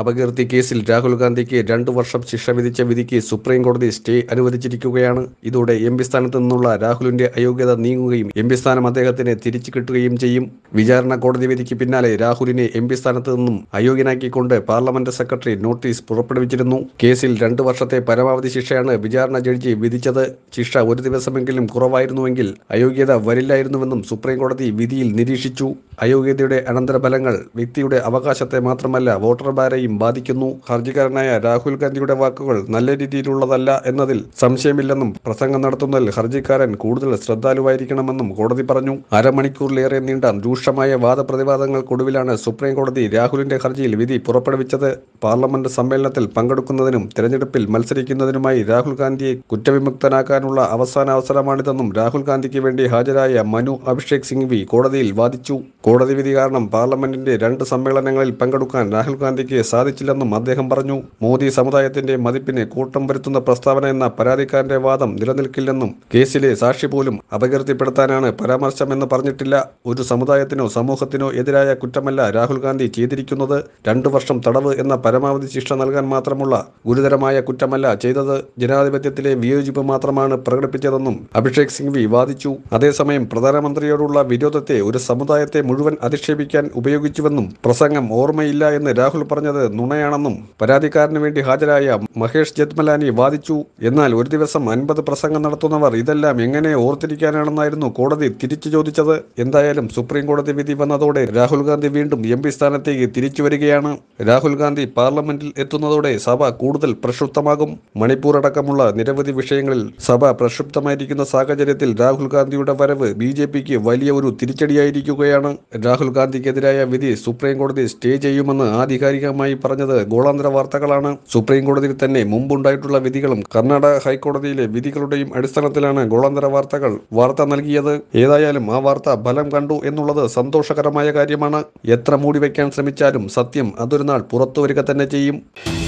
അപകീർത്തി കേസിൽ രാഹുൽ ഗാന്ധിക്ക് രണ്ടു വർഷം ശിക്ഷ വിധിച്ച വിധിക്ക് സുപ്രീം കോടതി സ്റ്റേ അനുവദിച്ചിരിക്കുകയാണ് ഇതോടെ എം പി സ്ഥാനത്ത് നിന്നുള്ള രാഹുലിന്റെ അയോഗ്യത നീങ്ങുകയും എം പി സ്ഥാനം അദ്ദേഹത്തിന് തിരിച്ചു കിട്ടുകയും ചെയ്യും വിചാരണ കോടതി വിധിക്ക് പിന്നാലെ രാഹുലിനെ എം പി സ്ഥാനത്ത് നിന്നും അയോഗ്യനാക്കിക്കൊണ്ട് പാർലമെന്റ് സെക്രട്ടറി നോട്ടീസ് പുറപ്പെടുവിച്ചിരുന്നു കേസിൽ രണ്ടു വർഷത്തെ പരമാവധി ശിക്ഷയാണ് വിചാരണ ജഡ്ജി വിധിച്ചത് ശിക്ഷ ഒരു ദിവസമെങ്കിലും കുറവായിരുന്നുവെങ്കിൽ അയോഗ്യത വരില്ലായിരുന്നുവെന്നും സുപ്രീം കോടതി വിധിയിൽ നിരീക്ഷിച്ചു അയോഗ്യതയുടെ അനന്തരഫലങ്ങൾ വ്യക്തിയുടെ അവകാശത്തെ മാത്രമല്ല വോട്ടർമാരെ തീർച്ചയായും ബാധിക്കുന്നു ഹർജിക്കാരനായ രാഹുൽ ഗാന്ധിയുടെ വാക്കുകൾ നല്ല രീതിയിലുള്ളതല്ല എന്നതിൽ സംശയമില്ലെന്നും പ്രസംഗം നടത്തുന്നതിൽ ഹർജിക്കാരൻ കൂടുതൽ ശ്രദ്ധാലുവായിരിക്കണമെന്നും കോടതി പറഞ്ഞു അരമണിക്കൂറിലേറെ നീണ്ട രൂക്ഷമായ വാദപ്രതിവാദങ്ങൾക്കൊടുവിലാണ് സുപ്രീം കോടതി രാഹുലിന്റെ ഹർജിയിൽ വിധി പുറപ്പെടുവിച്ചത് പാർലമെന്റ് സമ്മേളനത്തിൽ പങ്കെടുക്കുന്നതിനും തെരഞ്ഞെടുപ്പിൽ മത്സരിക്കുന്നതിനുമായി രാഹുൽ ഗാന്ധിയെ കുറ്റവിമുക്തനാക്കാനുള്ള അവസാന അവസരമാണിതെന്നും രാഹുൽ ഗാന്ധിക്ക് വേണ്ടി ഹാജരായ മനു അഭിഷേക് സിംഗ്വി കോടതിയിൽ വാദിച്ചു കോടതി വിധി കാരണം പാർലമെന്റിന്റെ രണ്ട് സമ്മേളനങ്ങളിൽ പങ്കെടുക്കാൻ രാഹുൽ ഗാന്ധിക്ക് സാധിച്ചില്ലെന്നും അദ്ദേഹം പറഞ്ഞു മോദി സമുദായത്തിന്റെ മതിപ്പിന് കൂട്ടം വരുത്തുന്ന പ്രസ്താവന എന്ന പരാതിക്കാരന്റെ വാദം നിലനിൽക്കില്ലെന്നും കേസിലെ സാക്ഷി പോലും അപകീർത്തിപ്പെടുത്താനാണ് പരാമർശമെന്ന് പറഞ്ഞിട്ടില്ല ഒരു സമുദായത്തിനോ സമൂഹത്തിനോ എതിരായ കുറ്റമല്ല രാഹുൽ ഗാന്ധി ചെയ്തിരിക്കുന്നത് രണ്ടു വർഷം തടവ് എന്ന പരമാവധി ശിക്ഷ നൽകാൻ മാത്രമുള്ള ഗുരുതരമായ കുറ്റമല്ല ചെയ്തത് ജനാധിപത്യത്തിലെ വിയോജിപ്പ് മാത്രമാണ് പ്രകടിപ്പിച്ചതെന്നും അഭിഷേക് സിംഗ്വി വാദിച്ചു അതേസമയം പ്രധാനമന്ത്രിയോടുള്ള വിരോധത്തെ ഒരു സമുദായത്തെ മുഴുവൻ അധിക്ഷേപിക്കാൻ ഉപയോഗിച്ചുവെന്നും പ്രസംഗം ഓർമ്മയില്ല എന്ന് രാഹുൽ പറഞ്ഞത് നുണയാണെന്നും പരാതിക്കാരന് വേണ്ടി ഹാജരായ മഹേഷ് ജത്മലാനി വാദിച്ചു എന്നാൽ ഒരു ദിവസം അൻപത് പ്രസംഗം നടത്തുന്നവർ ഇതെല്ലാം എങ്ങനെ ഓർത്തിരിക്കാനാണെന്നായിരുന്നു കോടതി തിരിച്ചു ചോദിച്ചത് എന്തായാലും സുപ്രീം കോടതി വിധി വന്നതോടെ രാഹുൽ ഗാന്ധി വീണ്ടും എം പി സ്ഥാനത്തേക്ക് തിരിച്ചു വരികയാണ് രാഹുൽ ഗാന്ധി പാർലമെന്റിൽ എത്തുന്നതോടെ സഭ കൂടുതൽ പ്രക്ഷുബ്ധമാകും മണിപ്പൂർ അടക്കമുള്ള നിരവധി വിഷയങ്ങളിൽ സഭ പ്രക്ഷുബ്ധമായിരിക്കുന്ന സാഹചര്യത്തിൽ രാഹുൽ ഗാന്ധിയുടെ വരവ് ബി ജെ പിക്ക് വലിയ ഒരു തിരിച്ചടിയായിരിക്കുകയാണ് രാഹുൽ ഗാന്ധിക്കെതിരായ വിധി സുപ്രീം കോടതി സ്റ്റേ ചെയ്യുമെന്ന് ആധികാരികമായി ഈ പറഞ്ഞത് ഗോളാന്തര വാർത്തകളാണ് സുപ്രീം കോടതിയിൽ തന്നെ മുമ്പുണ്ടായിട്ടുള്ള വിധികളും കർണാടക ഹൈക്കോടതിയിലെ വിധികളുടെയും അടിസ്ഥാനത്തിലാണ് ഗോളാന്തര വാർത്തകൾ വാർത്ത നൽകിയത് ഏതായാലും ആ വാർത്ത ഫലം കണ്ടു എന്നുള്ളത് സന്തോഷകരമായ കാര്യമാണ് എത്ര മൂടി വയ്ക്കാൻ ശ്രമിച്ചാലും സത്യം അതൊരു നാൾ പുറത്തു വരിക തന്നെ ചെയ്യും